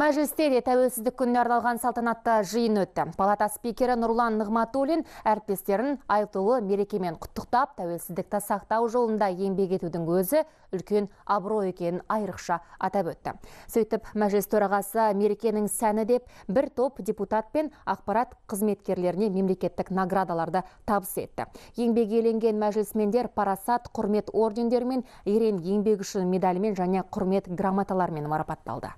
Мәжілістерде тәуелсіздік күніне арналған салтанатты жиын өтті. Палата спикері Нұрлан Нығматулин әріптестерін айтулы мерекемен құттықтап, тәуелсіздікті сақтау жолында еңбек етудің өзі үлкен абырой екенін айрықша атап өтті. Сөйтіп, мәжіліс төрағасы мерекенің сәні деп бір топ депутат пен ақпарат қызметкерлеріне мемлекеттік наградаларды табыс етті. Еңбек еленген мәжілісмендер парасат, құрмет ордендермен, ерен еңбек үшін медалімен және құрмет грамоталармен марапатталды.